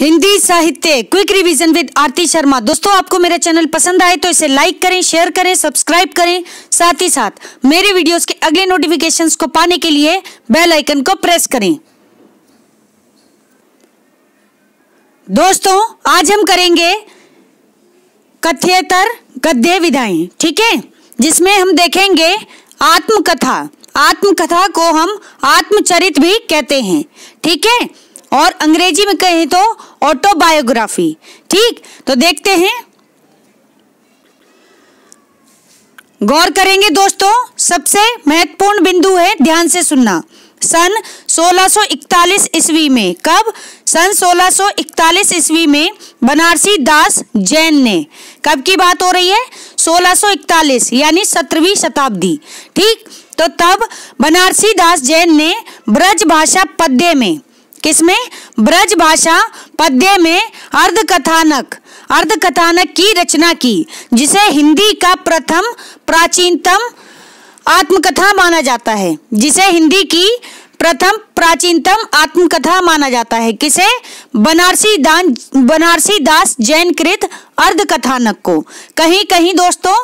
हिंदी साहित्य quick revision with Aarti Sharma दोस्तों आपको मेरा चैनल पसंद आए तो इसे लाइक करें शेयर करें सब्सक्राइब करें साथ ही साथ मेरे वीडियोस के अगले नोटिफिकेशंस को पाने के लिए बेल आइकन को प्रेस करें दोस्तों आज हम करेंगे कथ्यतर गद्य विधाएं ठीक है जिसमें हम देखेंगे आत्मकथा आत्मकथा को हम आत्मचरित भी कहते हैं ठीक है और अंग्रेजी में कहें तो ऑटोबायोग्राफी ठीक तो देखते हैं गौर करेंगे दोस्तों सबसे महत्वपूर्ण बिंदु है ध्यान से सुनना सन 1641 ईस्वी में कब सन 1641 ईस्वी में बनारसी दास जैन ने कब की बात हो रही है 1641 यानी सत्रहवीं शताब्दी ठीक तो तब बनारसी दास जैन ने ब्रज भाषा पद्य में किसमें ब्रज भाषा पद्य में अर्ध कथानक अर्ध कथानक की रचना की जिसे हिंदी का प्रथम प्राचीनतम आत्मकथा माना जाता है जिसे हिंदी की प्रथम प्राचीनतम आत्मकथा माना जाता है किसे बनारसी दान बनारसी दास जैन कृत अर्ध कथानक को कहीं कहीं दोस्तों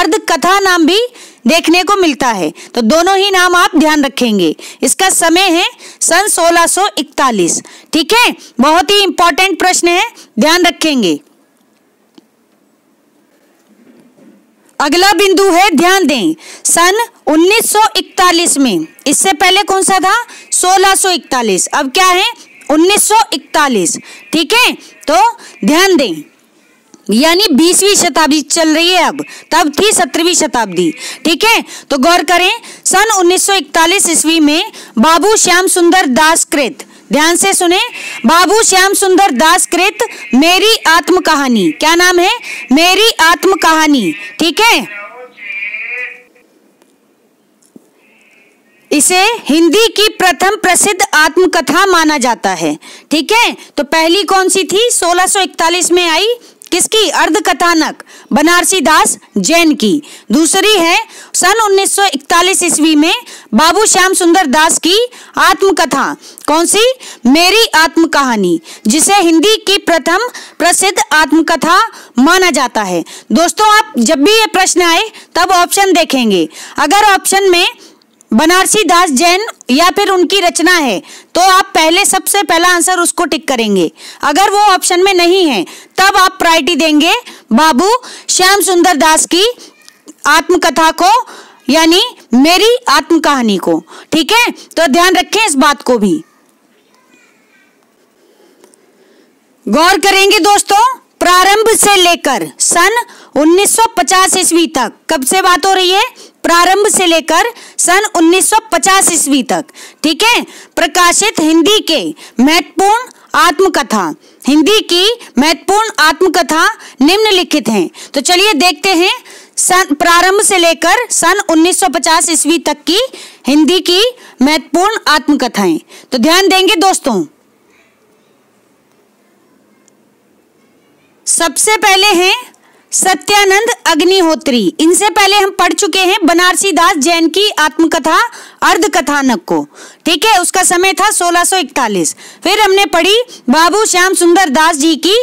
अर्ध कथा नाम भी देखने को मिलता है तो दोनों ही नाम आप ध्यान रखेंगे इसका समय है सन 1641 ठीक है बहुत ही इंपॉर्टेंट प्रश्न है ध्यान रखेंगे अगला बिंदु है ध्यान दें सन 1941 में इससे पहले कौन सा था 1641 अब क्या है 1941 ठीक है तो ध्यान दें यानी बीसवीं शताब्दी चल रही है अब तब थी सत्रहवीं शताब्दी ठीक है तो गौर करें सन 1941 ईस्वी में बाबू श्याम सुंदर दास कृत ध्यान से सुने बाबू श्याम सुंदर दास कृत मेरी आत्म कहानी क्या नाम है मेरी आत्म कहानी ठीक है इसे हिंदी की प्रथम प्रसिद्ध आत्मकथा माना जाता है ठीक है तो पहली कौन सी थी 1641 में आई किसकी अर्ध कथानक बनारसी दास जैन की दूसरी है सन 1941 ईस्वी में बाबू श्याम सुंदर दास की आत्मकथा कौन सी मेरी आत्म कहानी जिसे हिंदी की प्रथम प्रसिद्ध आत्मकथा माना जाता है दोस्तों आप जब भी ये प्रश्न आए तब ऑप्शन देखेंगे अगर ऑप्शन में बनारसी दास जैन या फिर उनकी रचना है तो आप पहले सबसे पहला आंसर उसको टिक करेंगे अगर वो ऑप्शन में नहीं है तब आप प्रायोरिटी देंगे बाबू श्याम सुंदर दास की आत्मकथा को यानी मेरी आत्म कहानी को ठीक है तो ध्यान रखें इस बात को भी गौर करेंगे दोस्तों प्रारंभ से लेकर सन 1950 ईस्वी तक कब से बात हो रही है प्रारंभ से लेकर सन 1950 ईस्वी तक ठीक है प्रकाशित हिंदी के महत्वपूर्ण आत्मकथा हिंदी की महत्वपूर्ण आत्मकथा निम्नलिखित हैं तो चलिए देखते हैं सन प्रारंभ से लेकर सन 1950 ईस्वी तक की हिंदी की महत्वपूर्ण आत्मकथाएं तो ध्यान देंगे दोस्तों सबसे पहले हैं सत्यानंद अग्निहोत्री इनसे पहले हम पढ़ चुके हैं बनारसी दास जैन की आत्मकथा अर्ध कथानक को ठीक है उसका समय था 1641 फिर हमने पढ़ी बाबू श्याम सुंदर दास जी की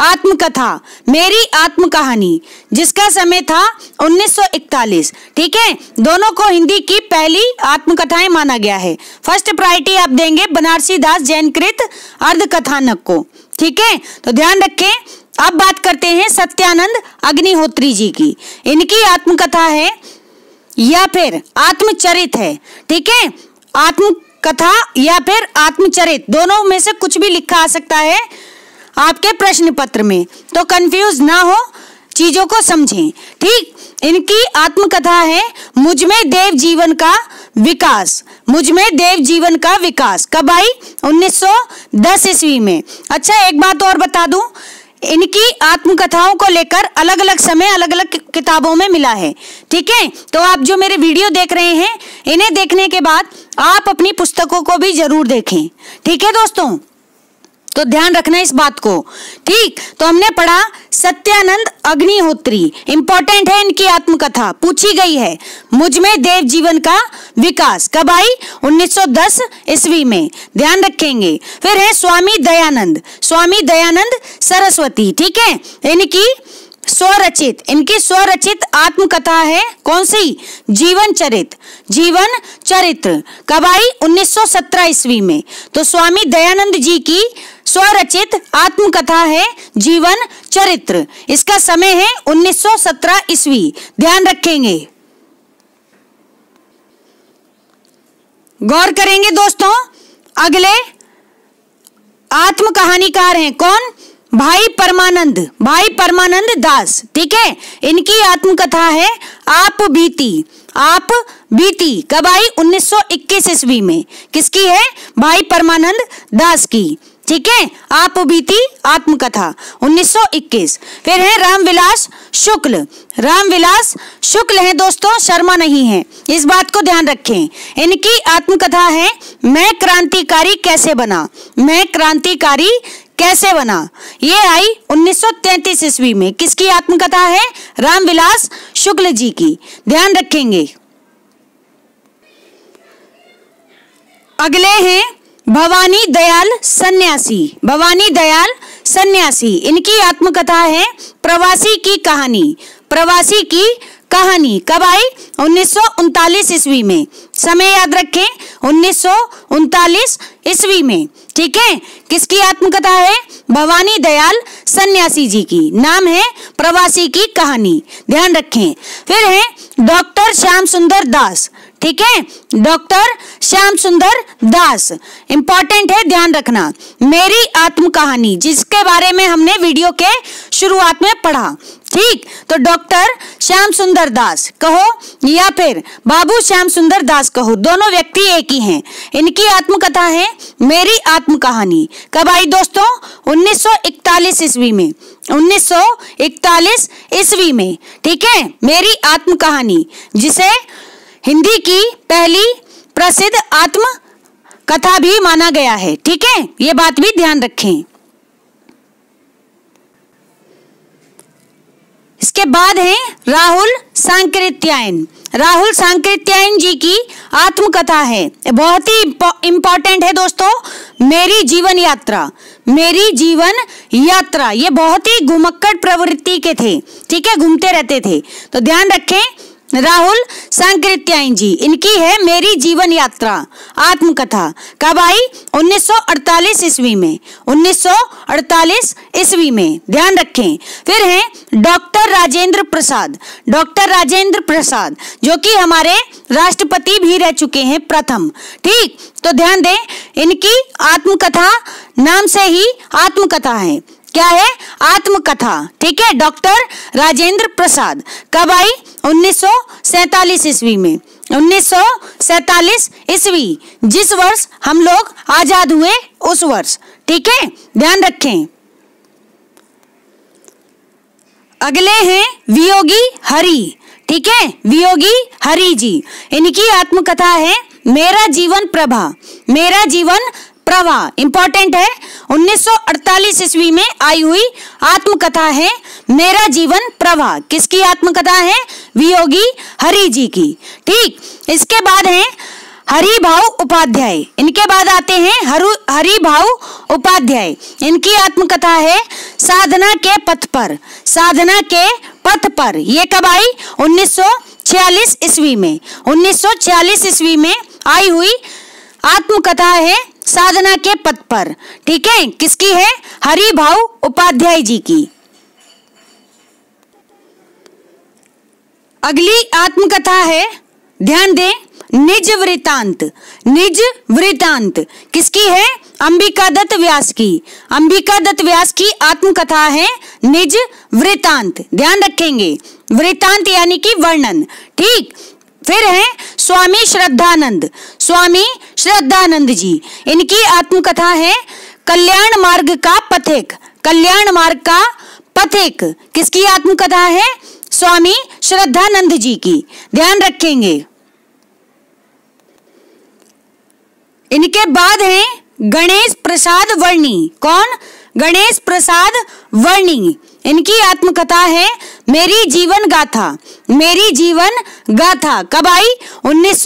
आत्मकथा मेरी आत्म कहानी जिसका समय था 1941 ठीक है दोनों को हिंदी की पहली आत्मकथाएं माना गया है फर्स्ट प्रायोरिटी आप देंगे बनारसी दास जैन कृत अर्ध कथानक को ठीक है तो ध्यान रखें अब बात करते हैं सत्यानंद अग्निहोत्री जी की इनकी आत्मकथा है या फिर आत्मचरित है ठीक है आत्मकथा या फिर आत्मचरित दोनों में से कुछ भी लिखा आ सकता है आपके प्रश्न पत्र में तो कंफ्यूज ना हो चीजों को समझें ठीक इनकी आत्मकथा है मुझ में देव जीवन का विकास मुझ में देव जीवन का विकास कब आई 1910 ईस्वी में अच्छा एक बात और बता दूं इनकी आत्मकथाओं को लेकर अलग अलग समय अलग अलग किताबों में मिला है ठीक है तो आप जो मेरे वीडियो देख रहे हैं इन्हें देखने के बाद आप अपनी पुस्तकों को भी जरूर देखें ठीक है दोस्तों तो ध्यान रखना इस बात को ठीक तो हमने पढ़ा सत्यानंद अग्निहोत्री इंपॉर्टेंट है इनकी आत्मकथा पूछी गई है मुझ में देव जीवन का विकास कब आई 1910 ईस्वी में ध्यान रखेंगे फिर है स्वामी दयानंद स्वामी दयानंद सरस्वती ठीक है इनकी स्वरचित इनकी स्वरचित आत्मकथा है कौन सी जीवन चरित जीवन चरित्र कब आई 1917 ईस्वी में तो स्वामी दयानंद जी की स्वरचित आत्मकथा है जीवन चरित्र इसका समय है 1917 ईस्वी ध्यान रखेंगे गौर करेंगे दोस्तों अगले आत्म कार हैं कौन भाई परमानंद भाई परमानंद दास ठीक है इनकी आत्मकथा है आप बीती आप बीती कब आई 1921 ईस्वी में किसकी है भाई परमानंद दास की ठीक है आप बीती आत्मकथा 1921 फिर है रामविलास शुक्ल रामविलास शुक्ल है दोस्तों शर्मा नहीं है इस बात को ध्यान रखें इनकी आत्मकथा है मैं क्रांतिकारी कैसे बना मैं क्रांतिकारी कैसे बना ये आई 1933 ईस्वी में किसकी आत्मकथा है रामविलास शुक्ल जी की ध्यान रखेंगे अगले हैं भवानी दयाल सन्यासी भवानी दयाल सन्यासी इनकी आत्मकथा है प्रवासी की कहानी प्रवासी की कहानी कब आई उन्नीस ईस्वी में समय याद रखें उन्नीस ईस्वी में ठीक है किसकी आत्मकथा है भवानी दयाल सन्यासी जी की नाम है प्रवासी की कहानी ध्यान रखें फिर है डॉक्टर श्याम सुंदर दास ठीक है डॉक्टर श्याम सुंदर दास इंपॉर्टेंट है ध्यान रखना मेरी आत्म कहानी जिसके बारे में हमने वीडियो के शुरुआत में पढ़ा ठीक तो डॉक्टर श्याम सुंदर दास कहो या फिर बाबू श्याम सुंदर दास कहो दोनों व्यक्ति एक ही हैं इनकी आत्मकथा है मेरी आत्म कहानी कब आई दोस्तों 1941 ईस्वी में 1941 ईस्वी में ठीक है मेरी आत्म कहानी जिसे हिंदी की पहली प्रसिद्ध आत्म कथा भी माना गया है ठीक है ये बात भी ध्यान रखें इसके बाद है राहुल सांकृत्यायन राहुल सांकृत्यायन जी की आत्मकथा है बहुत ही इंपॉर्टेंट है दोस्तों मेरी जीवन यात्रा मेरी जीवन यात्रा ये बहुत ही घुमक्कड़ प्रवृत्ति के थे ठीक है घूमते रहते थे तो ध्यान रखें राहुल सांकृत्यायन जी इनकी है मेरी जीवन यात्रा आत्मकथा कब आई 1948 ईस्वी में 1948 ईस्वी में ध्यान रखें फिर हैं डॉक्टर राजेंद्र प्रसाद डॉक्टर राजेंद्र प्रसाद जो कि हमारे राष्ट्रपति भी रह चुके हैं प्रथम ठीक तो ध्यान दें इनकी आत्मकथा नाम से ही आत्मकथा है क्या है आत्मकथा ठीक है डॉक्टर राजेंद्र प्रसाद कब आई 1947 ईस्वी में 1947 ईस्वी जिस वर्ष हम लोग आजाद हुए उस वर्ष ठीक है ध्यान रखें अगले हैं वियोगी हरि ठीक है वियोगी हरि जी इनकी आत्मकथा है मेरा जीवन प्रभा मेरा जीवन प्रवाह इंपॉर्टेंट है 1948 सौ ईस्वी में आई हुई आत्मकथा है मेरा जीवन प्रवाह किसकी आत्मकथा है वियोगी हरि जी की ठीक इसके बाद है हरी भाव उपाध्याय इनके बाद आते हैं हरु हरि भाव उपाध्याय इनकी आत्मकथा है साधना के पथ पर साधना के पथ पर ये कब आई 1946 ईस्वी में 1946 ईस्वी में आई हुई आत्मकथा है साधना के पथ पर ठीक है किसकी है हरि भाव उपाध्याय जी की अगली आत्मकथा है ध्यान दें निज वृतांत निज वृतांत किसकी है अंबिका दत्त व्यास की अंबिका दत्त व्यास की आत्मकथा है निज वृतांत ध्यान रखेंगे वृतांत यानी कि वर्णन ठीक फिर हैं स्वामी श्रद्धानंद स्वामी श्रद्धानंद जी इनकी आत्मकथा है कल्याण मार्ग का पथिक कल्याण मार्ग का पथिक किसकी आत्मकथा है स्वामी श्रद्धानंद जी की ध्यान रखेंगे इनके बाद हैं गणेश प्रसाद वर्णी कौन गणेश प्रसाद वर्णी इनकी आत्मकथा है मेरी जीवन गाथा मेरी जीवन गाथा कब आई उन्नीस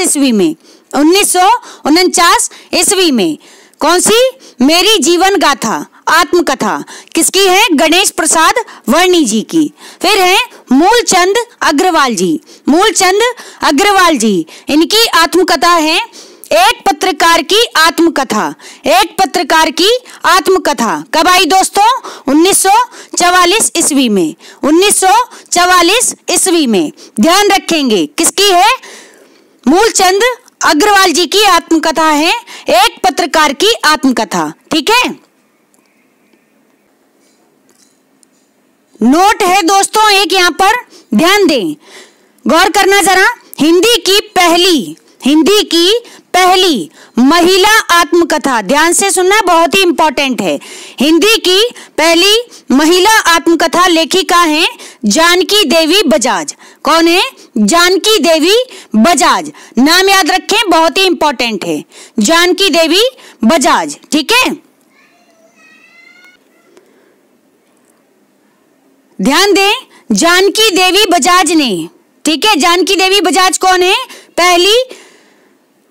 ईस्वी में उन्नीस ईस्वी में कौन सी मेरी जीवन गाथा आत्मकथा किसकी है गणेश प्रसाद वर्णी जी की फिर है मूलचंद अग्रवाल जी मूलचंद अग्रवाल जी इनकी आत्मकथा है एक पत्रकार की आत्मकथा एक पत्रकार की आत्मकथा कब आई दोस्तों 1944 ईस्वी में 1944 ईस्वी में ध्यान रखेंगे किसकी है मूलचंद अग्रवाल जी की आत्मकथा है एक पत्रकार की आत्मकथा ठीक है नोट है दोस्तों एक यहां पर ध्यान दें गौर करना जरा हिंदी की पहली हिंदी की पहली महिला आत्मकथा ध्यान से सुनना बहुत ही इंपॉर्टेंट है हिंदी की पहली महिला आत्मकथा लेखिका है जानकी देवी बजाज कौन है जानकी देवी बजाज नाम याद रखें बहुत ही इंपॉर्टेंट है जानकी देवी बजाज ठीक है ध्यान दें जानकी देवी बजाज ने ठीक है जानकी देवी बजाज कौन है पहली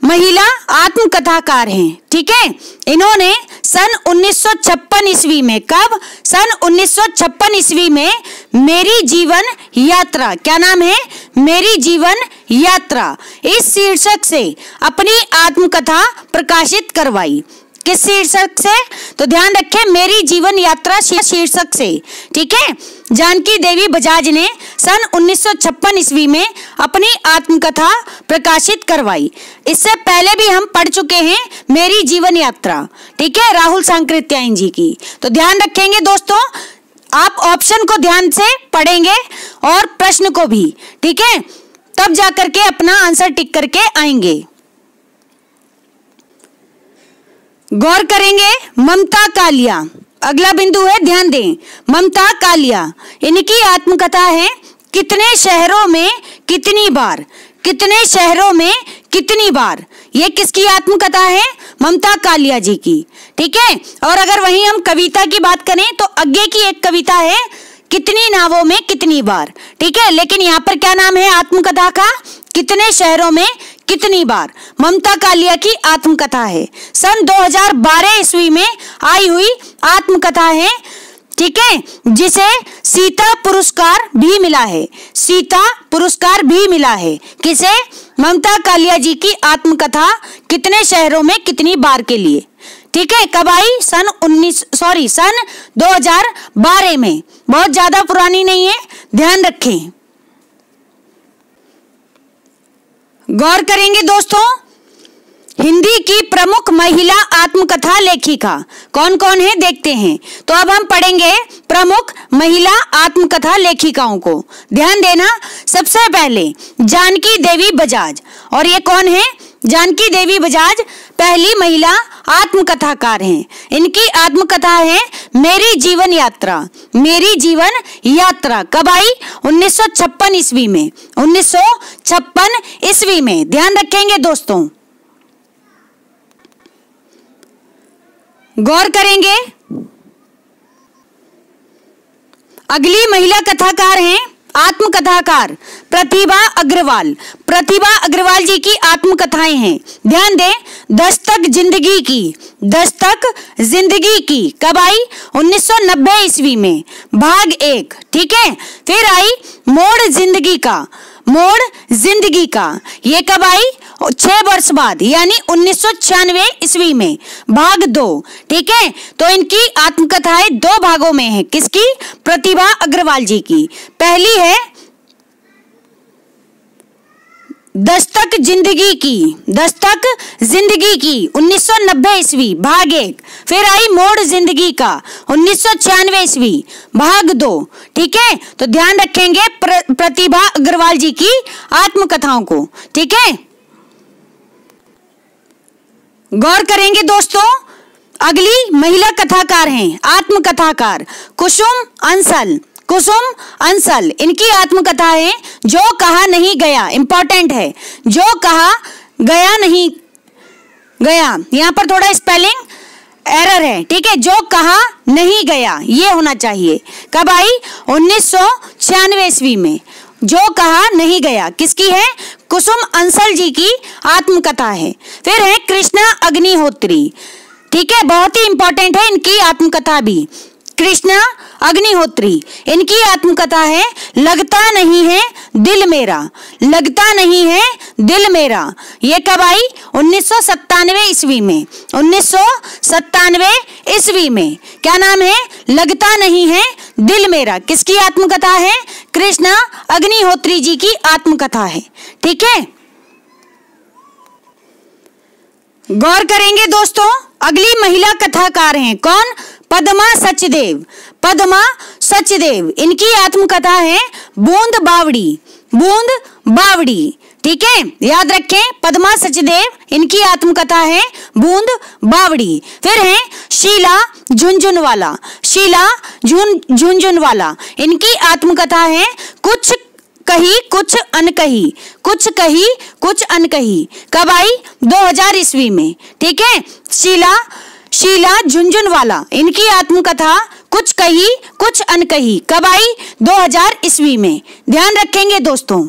महिला आत्मकथाकार हैं ठीक है इन्होंने सन 1956 ईस्वी में कब सन 1956 ईस्वी में मेरी जीवन यात्रा क्या नाम है मेरी जीवन यात्रा इस शीर्षक से अपनी आत्मकथा प्रकाशित करवाई किस शीर्षक से तो ध्यान रखें मेरी जीवन यात्रा शीर्षक से ठीक है जानकी देवी बजाज ने सन 1956 ईस्वी में अपनी आत्मकथा प्रकाशित करवाई इससे पहले भी हम पढ़ चुके हैं मेरी जीवन यात्रा ठीक है राहुल सांकृत्यायन जी की तो ध्यान रखेंगे दोस्तों आप ऑप्शन को ध्यान से पढ़ेंगे और प्रश्न को भी ठीक है तब जाकर के अपना आंसर टिक करके आएंगे गौर करेंगे ममता कालिया अगला बिंदु है ध्यान दें ममता कालिया इनकी आत्मकथा है कितने शहरों में कितनी बार कितने शहरों में कितनी बार ये किसकी आत्मकथा है ममता कालिया जी की ठीक है और अगर वहीं हम कविता की बात करें तो अज्ञे की एक कविता है कितनी नावों में कितनी बार ठीक है लेकिन यहाँ पर क्या नाम है आत्मकथा का कितने शहरों में कितनी बार ममता कालिया की आत्मकथा है सन 2012 ईस्वी में आई हुई आत्मकथा है ठीक है जिसे सीता पुरस्कार भी मिला है सीता पुरस्कार भी मिला है किसे ममता कालिया जी की आत्मकथा कितने शहरों में कितनी बार के लिए ठीक है कब आई सन 19 सॉरी सन 2012 में बहुत ज्यादा पुरानी नहीं है ध्यान रखें गौर करेंगे दोस्तों हिंदी की प्रमुख महिला आत्मकथा लेखिका कौन कौन है देखते हैं तो अब हम पढ़ेंगे प्रमुख महिला आत्मकथा लेखिकाओं को ध्यान देना सबसे पहले जानकी देवी बजाज और ये कौन है जानकी देवी बजाज पहली महिला आत्मकथाकार हैं इनकी आत्मकथा है मेरी जीवन यात्रा मेरी जीवन यात्रा कब आई 1956 ईस्वी में 1956 ईस्वी में ध्यान रखेंगे दोस्तों गौर करेंगे अगली महिला कथाकार हैं आत्मकथाकार प्रतिभा अग्रवाल प्रतिभा अग्रवाल जी की आत्मकथाएं हैं ध्यान दें दस्तक जिंदगी की दस्तक जिंदगी की कब आई 1990 ईस्वी में भाग एक ठीक है फिर आई मोड़ जिंदगी का मोड़ जिंदगी का ये कब आई छह वर्ष बाद यानी उन्नीस सौ छियानवे ईस्वी में भाग दो ठीक है तो इनकी आत्मकथाएं दो भागों में है किसकी प्रतिभा अग्रवाल जी की पहली है दस्तक जिंदगी की दस्तक जिंदगी की 1990 ईस्वी भाग एक फिर आई मोड़ जिंदगी का उन्नीस सौ ईस्वी भाग दो ठीक है तो ध्यान रखेंगे प्र, प्रतिभा अग्रवाल जी की आत्मकथाओं को ठीक है गौर करेंगे दोस्तों अगली महिला कथाकार हैं आत्मकथाकार कुसुम अंसल कुसुम अंसल इनकी आत्मकथा है जो कहा नहीं गया इंपॉर्टेंट है जो कहा गया नहीं गया यहाँ पर थोड़ा स्पेलिंग एरर है ठीक है जो कहा नहीं गया ये होना चाहिए कब आई उन्नीस सौ ईस्वी में जो कहा नहीं गया किसकी है कुसुम अंसल जी की आत्मकथा है फिर है कृष्णा अग्निहोत्री ठीक है बहुत ही इंपॉर्टेंट है इनकी आत्मकथा भी कृष्णा अग्निहोत्री इनकी आत्मकथा है लगता नहीं है दिल मेरा लगता नहीं है दिल मेरा ये कब आई उन्नीस ईस्वी में उन्नीस ईस्वी में क्या नाम है लगता नहीं है दिल मेरा किसकी आत्मकथा है कृष्णा अग्निहोत्री जी की आत्मकथा है ठीक है गौर करेंगे दोस्तों अगली महिला कथाकार हैं कौन पद्मा सचदेव पद्मा सचदेव इनकी आत्मकथा है बूंद बावड़ी बूंद बावड़ी ठीक है याद रखें पद्मा सचदेव इनकी आत्मकथा है बूंद बावड़ी फिर है शीला झुंझुनवाला शीला झुन इनकी आत्मकथा है कुछ कही कुछ अनकही कुछ कही कुछ अनकही कब आई 2000 ईस्वी में ठीक है शीला शीला झुंझुनवाला इनकी आत्मकथा कुछ कही कुछ अनकही कब आई 2000 ईस्वी में ध्यान रखेंगे दोस्तों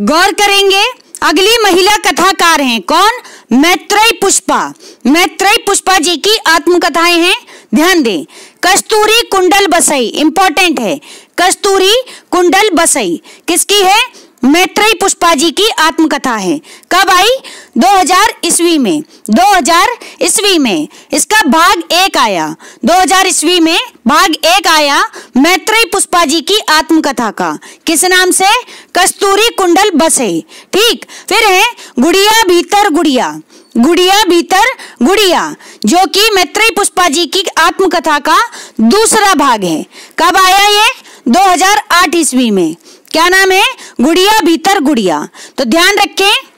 गौर करेंगे अगली महिला कथाकार हैं कौन मैत्रेय पुष्पा मैत्रेय पुष्पा जी की आत्मकथाएं हैं ध्यान दें कस्तूरी कुंडल बसई इंपॉर्टेंट है कस्तूरी कुंडल बसई किसकी है मैत्रेय पुष्पा जी की आत्मकथा है कब आई 2000 ईस्वी में 2000 ईस्वी में इसका भाग एक आया 2000 ईस्वी में भाग एक आया मैत्री पुष्पा जी की आत्मकथा का किस नाम से कस्तूरी कुंडल बसे ठीक फिर है गुड़िया भीतर गुड़िया गुड़िया भीतर गुड़िया जो कि मैत्री पुष्पा जी की आत्मकथा का दूसरा भाग है कब आया ये 2008 ईस्वी में क्या नाम है गुड़िया भीतर गुड़िया तो ध्यान रखें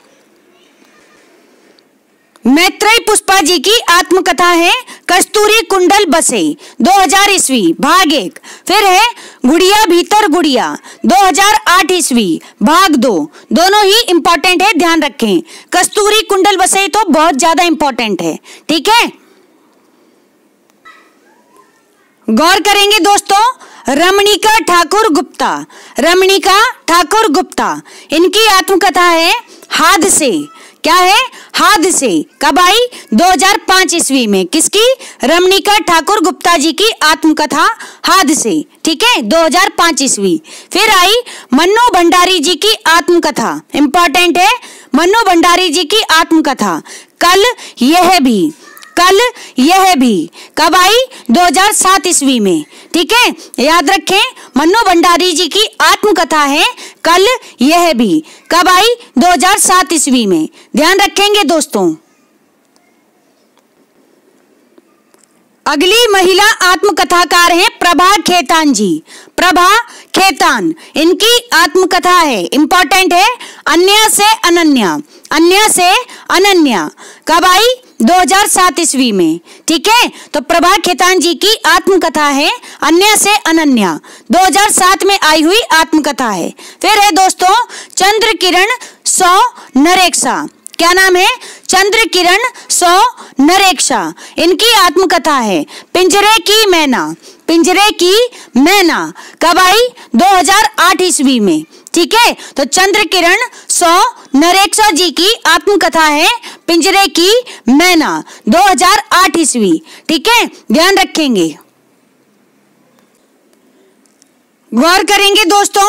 मैत्रेय पुष्पा जी की आत्मकथा है कस्तूरी कुंडल बसे 2000 ईस्वी भाग एक फिर है गुड़िया भीतर गुड़िया 2008 ईस्वी भाग दो दोनों ही इम्पोर्टेंट है ध्यान रखें कस्तूरी कुंडल बसे तो बहुत ज्यादा इम्पोर्टेंट है ठीक है गौर करेंगे दोस्तों रमणिका ठाकुर गुप्ता रमणिका ठाकुर गुप्ता इनकी आत्मकथा है हादसे क्या है हादसे कब आई 2005 ईस्वी में किसकी रमणिका ठाकुर गुप्ता जी की आत्मकथा हादसे ठीक है 2005 ईस्वी फिर आई मन्नू भंडारी जी की आत्मकथा इंपॉर्टेंट है मन्नू भंडारी जी की आत्मकथा कल यह भी कल यह भी कब आई 2007 ईस्वी में ठीक है याद रखें मनु भंडारी जी की आत्मकथा है कल यह भी कब आई 2007 ईस्वी में ध्यान रखेंगे दोस्तों अगली महिला आत्मकथाकार हैं प्रभा खेतान जी प्रभा खेतान इनकी आत्मकथा है इंपॉर्टेंट है अन्य से अनन्या अन्य से अनन्या कब आई 2007 ईस्वी में ठीक है तो प्रभा खेतान जी की आत्मकथा है अन्य से अनन्या 2007 में आई हुई आत्मकथा है फिर है दोस्तों चंद्र किरण सौ नरेक्षा क्या नाम है चंद्र किरण सौ नरेक्षा इनकी आत्मकथा है पिंजरे की मैना पिंजरे की मैना कब आई 2008 ईस्वी में ठीक है तो चंद्र किरण सौ नरेक्षा जी की आत्मकथा है पिंजरे की मैना 2008 ईस्वी ठीक है ध्यान रखेंगे गौर करेंगे दोस्तों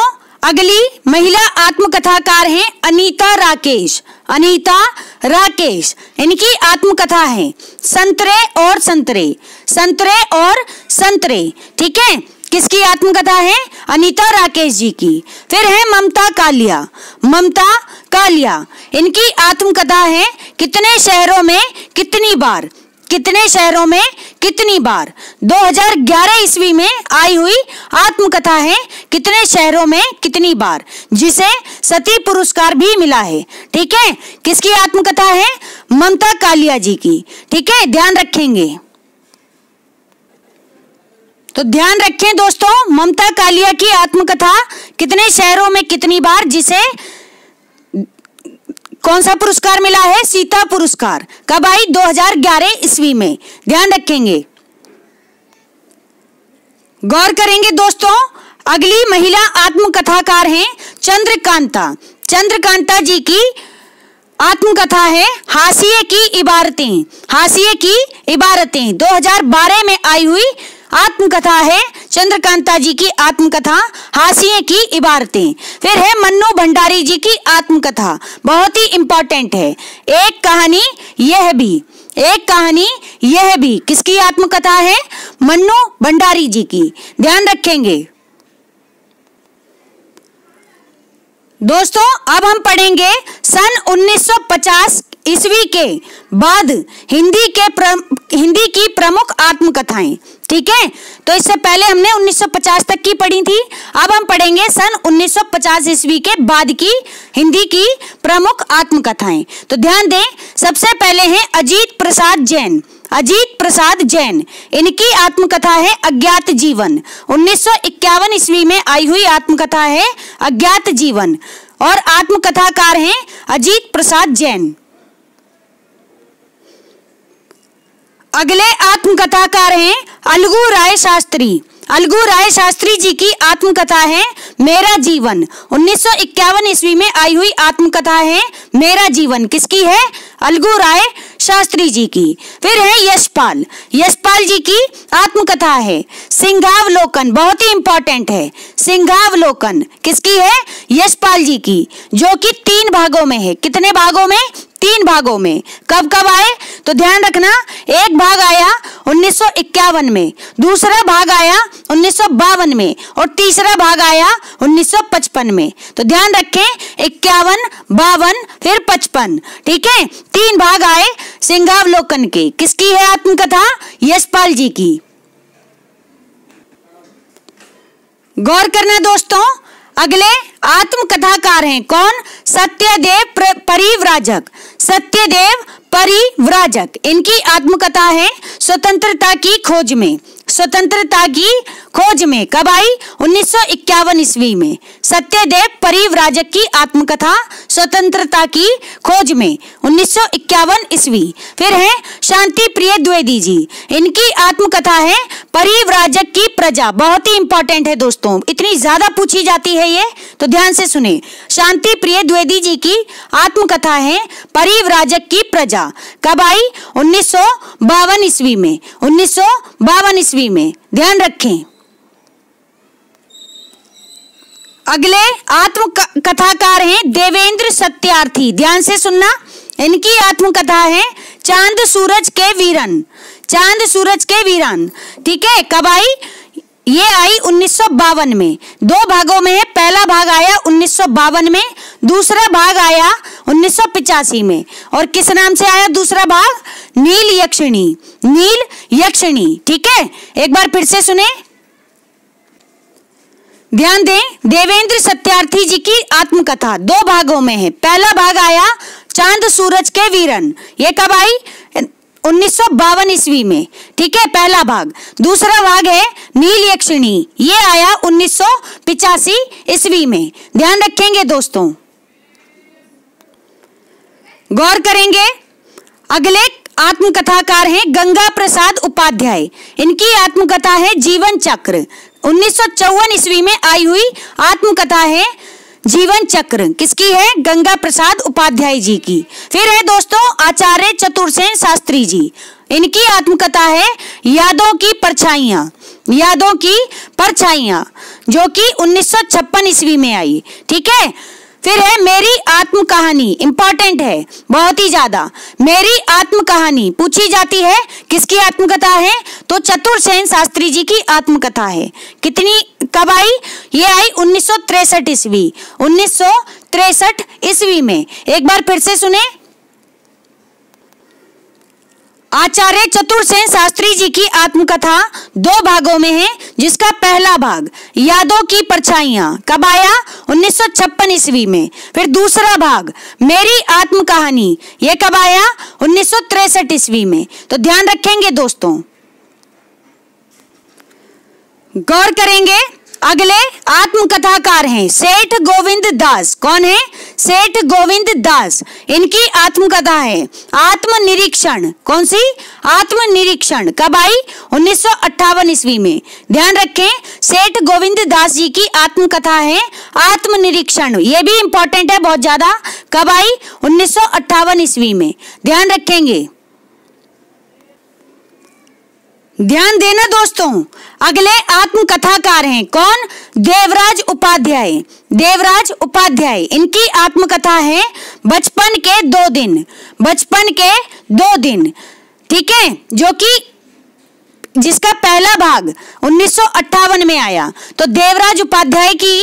अगली महिला आत्मकथाकार हैं अनीता राकेश अनीता राकेश इनकी आत्मकथा है संतरे और संतरे संतरे और संतरे ठीक है किसकी आत्मकथा है अनीता राकेश जी की फिर है ममता कालिया ममता कालिया इनकी आत्मकथा है कितने शहरों में कितनी बार कितने शहरों में कितनी बार 2011 ईस्वी में आई हुई आत्मकथा है कितने शहरों में कितनी बार जिसे सती पुरस्कार भी मिला है ठीक है किसकी आत्मकथा है ममता कालिया जी की ठीक है ध्यान रखेंगे तो ध्यान रखें दोस्तों ममता कालिया की आत्मकथा कितने शहरों में कितनी बार जिसे कौन सा पुरस्कार मिला है सीता पुरस्कार कब आई 2011 ईस्वी में ध्यान रखेंगे गौर करेंगे दोस्तों अगली महिला आत्मकथाकार हैं चंद्रकांता चंद्रकांता जी की आत्मकथा है हाशिए की इबारतें हाशिए की इबारतें 2012 में आई हुई आत्मकथा है चंद्रकांता जी की आत्मकथा हाशिए की इबारतें फिर है मन्नू भंडारी जी की आत्मकथा बहुत ही इंपॉर्टेंट है एक कहानी यह भी एक कहानी यह भी किसकी आत्मकथा है मन्नू भंडारी जी की ध्यान रखेंगे दोस्तों अब हम पढ़ेंगे सन 1950 ईस्वी के बाद हिंदी के प्र, हिंदी की प्रमुख आत्मकथाएं ठीक है तो इससे पहले हमने 1950 तक की पढ़ी थी अब हम पढ़ेंगे सन 1950 ईस्वी के बाद की हिंदी की प्रमुख आत्मकथाएं तो ध्यान दें सबसे पहले हैं अजीत प्रसाद जैन अजीत प्रसाद जैन इनकी आत्मकथा है अज्ञात जीवन 1951 ईस्वी में आई हुई आत्मकथा है अज्ञात जीवन और आत्मकथाकार हैं अजीत प्रसाद जैन अगले आत्मकथाकार हैं अलगू राय शास्त्री अलगू राय शास्त्री जी की आत्मकथा है मेरा जीवन 1951 ईस्वी में आई हुई आत्मकथा है मेरा जीवन किसकी है अलगू राय शास्त्री जी की फिर है यशपाल यशपाल जी की आत्मकथा है सिंघावलोकन बहुत ही इंपॉर्टेंट है सिंघावलोकन किसकी है यशपाल जी की जो कि तीन भागों में है कितने भागों में तीन भागों में कब कब आए तो ध्यान रखना एक भाग आया उन्नीस में दूसरा भाग आया उन्नीस में और तीसरा भाग आया 1955 में तो ध्यान रखें इक्यावन बावन फिर पचपन ठीक है तीन भाग आए सिंघावलोकन के किसकी है आत्मकथा यशपाल जी की गौर करना दोस्तों अगले आत्मकथाकार हैं कौन सत्यदेव परिव्राजक सत्यदेव परिव्राजक इनकी आत्मकथा है स्वतंत्रता की खोज में स्वतंत्रता की खोज में कब आई उन्नीस ईस्वी में सत्यदेव परिवराजक की आत्मकथा स्वतंत्रता की खोज में उन्नीस ईस्वी फिर है शांति प्रिय द्विवेदी जी इनकी आत्मकथा है परिवराजक की प्रजा बहुत ही इंपॉर्टेंट है दोस्तों इतनी ज्यादा पूछी जाती है ये तो ध्यान से सुने शांति प्रिय द्विवेदी जी की आत्मकथा है परिवराजक की प्रजा कब आई उन्नीस ईस्वी में उन्नीस ईस्वी पृथ्वी में ध्यान रखें अगले आत्म कथाकार हैं देवेंद्र सत्यार्थी ध्यान से सुनना इनकी आत्मकथा है चांद सूरज के वीरन चांद सूरज के वीरन ठीक है कब आई ये आई उन्नीस में दो भागों में है पहला भाग आया उन्नीस में दूसरा भाग आया उन्नीस में और किस नाम से आया दूसरा भाग नील यक्षिणी नील यक्षिणी ठीक है एक बार फिर से सुने ध्यान दें देवेंद्र सत्यार्थी जी की आत्मकथा दो भागों में है पहला भाग आया चांद सूरज के वीरन ये कब आई उन्नीस सौ ईस्वी में ठीक है पहला भाग दूसरा भाग है नील यक्षिणी ये आया उन्नीस सौ ईस्वी में ध्यान रखेंगे दोस्तों गौर करेंगे अगले आत्मकथाकार हैं गंगा प्रसाद उपाध्याय इनकी आत्मकथा है जीवन चक्र उन्नीस ईस्वी में आई हुई आत्मकथा है जीवन चक्र किसकी है गंगा प्रसाद उपाध्याय जी की फिर है दोस्तों आचार्य चतुर्सेन शास्त्री जी इनकी आत्मकथा है यादों की परछाइयां यादों की परछाइयां जो कि 1956 ईस्वी में आई ठीक है फिर है मेरी आत्म कहानी इंपॉर्टेंट है बहुत ही ज्यादा मेरी आत्म कहानी पूछी जाती है किसकी आत्मकथा है तो चतुर सेन शास्त्री जी की आत्मकथा है कितनी कब आई ये आई उन्नीस सौ तिरसठ ईस्वी उन्नीस सौ तिरसठ ईस्वी में एक बार फिर से सुने आचार्य सेन शास्त्री जी की आत्मकथा दो भागों में है जिसका पहला भाग यादों की परछाइया कब आया 1956 ईस्वी में फिर दूसरा भाग मेरी आत्म कहानी ये कब आया 1963 ईस्वी में तो ध्यान रखेंगे दोस्तों गौर करेंगे अगले आत्मकथाकार हैं सेठ गोविंद दास कौन है सेठ गोविंद दास इनकी आत्मकथा है आत्मनिरीक्षण कौन सी आत्मनिरीक्षण कब आई उन्नीस ईस्वी में ध्यान रखें सेठ गोविंद दास जी की आत्मकथा है आत्मनिरीक्षण ये भी इंपॉर्टेंट है बहुत ज्यादा कब आई उन्नीस ईस्वी में ध्यान रखेंगे ध्यान देना दोस्तों अगले आत्मकथाकार हैं कौन देवराज उपाध्याय देवराज उपाध्याय इनकी आत्मकथा है बचपन के दो दिन बचपन के दो दिन ठीक है जो कि जिसका पहला भाग उन्नीस में आया तो देवराज उपाध्याय की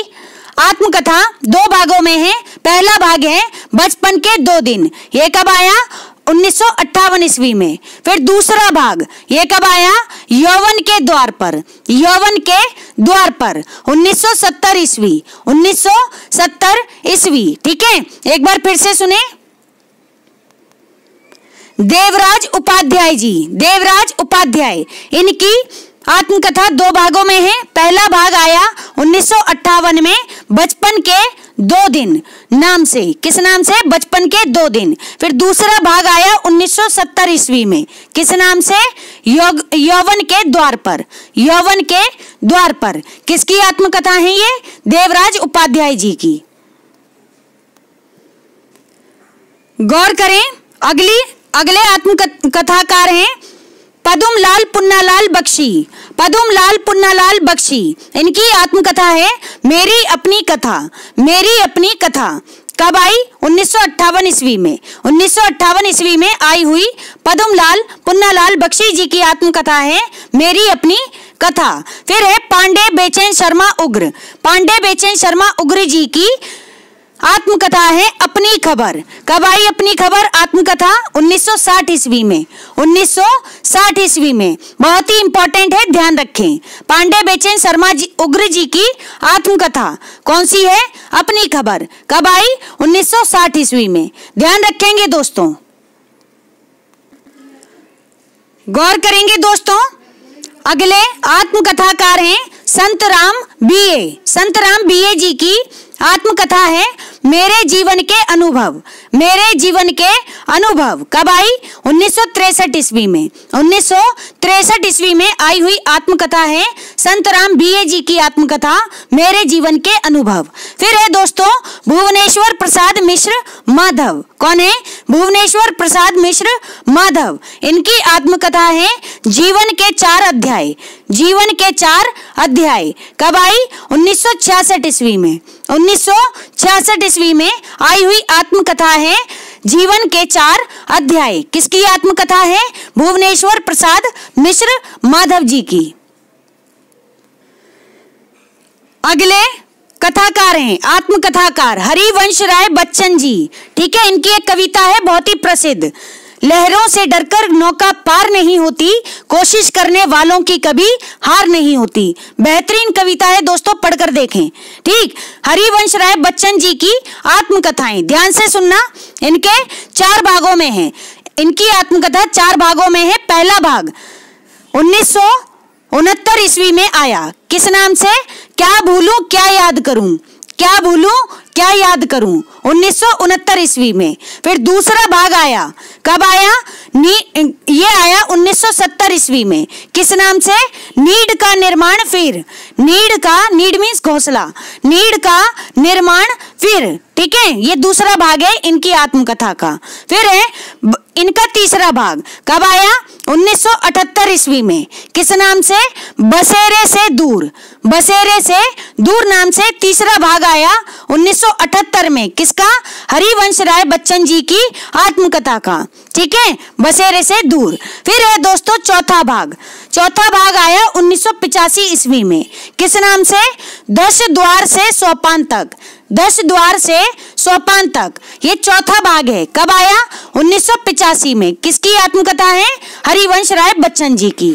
आत्मकथा दो भागों में है पहला भाग है बचपन के दो दिन ये कब आया उन्नीस ईस्वी में फिर दूसरा भाग ये कब आया यौवन के द्वार पर यौवन के द्वार पर 1970 ईस्वी 1970 ईस्वी ठीक है एक बार फिर से सुने देवराज उपाध्याय जी देवराज उपाध्याय इनकी आत्मकथा दो भागों में है पहला भाग आया उन्नीस में बचपन के दो दिन नाम से किस नाम से बचपन के दो दिन फिर दूसरा भाग आया 1970 ईस्वी में किस नाम से यौवन के द्वार पर यौवन के द्वार पर किसकी आत्मकथा है ये देवराज उपाध्याय जी की गौर करें अगली अगले आत्मकथाकार हैं पदुम पुन्ना पुन्नालाल बख्शी पदुम पुन्ना पुन्नालाल बख्शी इनकी आत्मकथा है मेरी अपनी कथा मेरी अपनी कथा कब आई उन्नीस ईस्वी में उन्नीस ईस्वी में आई हुई पदुम पुन्ना पुन्नालाल बख्शी जी की आत्मकथा है मेरी अपनी कथा फिर है पांडे बेचैन शर्मा उग्र पांडे बेचैन शर्मा उग्र जी की आत्मकथा है अपनी खबर कब आई अपनी खबर आत्मकथा 1960 ईस्वी में 1960 ईस्वी में बहुत ही इंपॉर्टेंट है ध्यान रखें पांडे बेचैन शर्मा जी उग्र जी की आत्मकथा कौन सी है अपनी खबर कब आई 1960 ईस्वी में ध्यान रखेंगे दोस्तों गौर करेंगे दोस्तों अगले आत्मकथाकार हैं संत राम बीए संत राम बीए जी की आत्मकथा है मेरे जीवन के अनुभव मेरे जीवन के अनुभव कब आई उन्नीस ईस्वी में उन्नीस ईस्वी में आई हुई आत्मकथा है संत राम बीए जी की आत्मकथा मेरे जीवन के अनुभव फिर है दोस्तों भुवनेश्वर प्रसाद मिश्र माधव कौन है भुवनेश्वर प्रसाद मिश्र माधव इनकी आत्मकथा है जीवन के चार अध्याय जीवन के चार अध्याय कब आई उन्नीस ईस्वी में उन्नीस ईस्वी में आई हुई आत्मकथा है जीवन के चार अध्याय किसकी आत्मकथा है भुवनेश्वर प्रसाद मिश्र माधव जी की अगले कथाकार हैं आत्मकथाकार हरिवंश राय बच्चन जी ठीक है इनकी एक कविता है बहुत ही प्रसिद्ध लहरों से डरकर नौका पार नहीं होती कोशिश करने वालों की कभी हार नहीं होती बेहतरीन कविता है दोस्तों पढ़कर देखें ठीक हरिवंश राय बच्चन जी की आत्मकथाएं ध्यान से सुनना इनके चार भागों में है इनकी आत्मकथा चार भागों में है पहला भाग उन्नीस उनहत्तर ईस्वी में आया किस नाम से क्या भूलू क्या याद करूं क्या भूलू क्या याद करूं उन्नीस ईस्वी में फिर दूसरा भाग आया कब आया ये आया 1970 ईस्वी में किस नाम से नीड का निर्माण फिर नीड का नीड मीन्स घोसला नीड का निर्माण फिर ठीक है ये दूसरा भाग है इनकी आत्मकथा का फिर है इनका तीसरा भाग कब आया 1978 ईस्वी में किस नाम से बसेरे से दूर बसेरे से दूर नाम से तीसरा भाग आया 1978 में किसका हरिवंश राय बच्चन जी की आत्मकथा का ठीक है बसेरे से दूर फिर है दोस्तों चौथा भाग चौथा भाग आया उन्नीस ईस्वी में किस नाम से दस द्वार से सोपान तक दस द्वार से सोपान तक ये चौथा भाग है कब आया उन्नीस में किसकी आत्मकथा है हरिवंश राय बच्चन जी की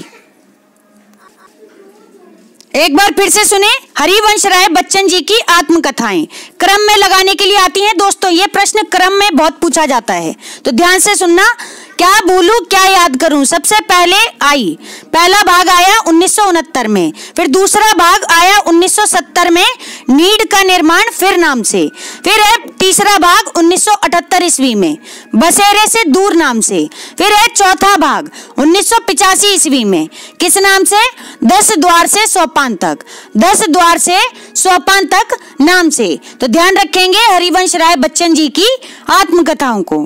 एक बार फिर से सुने हरिवंश राय बच्चन जी की आत्मकथाएं क्रम में लगाने के लिए आती हैं दोस्तों ये प्रश्न क्रम में बहुत पूछा जाता है तो ध्यान से सुनना क्या बोलू क्या याद करूं सबसे पहले आई पहला भाग आया उन्नीस में फिर दूसरा भाग आया 1970 में नीड का निर्माण फिर नाम से फिर है तीसरा भाग 1978 ईस्वी में बसेरे से दूर नाम से फिर है चौथा भाग उन्नीस ईस्वी में किस नाम से दस द्वार से सोपान तक दस द्वार से सोपान तक नाम से तो ध्यान रखेंगे हरिवंश राय बच्चन जी की आत्मकथाओं को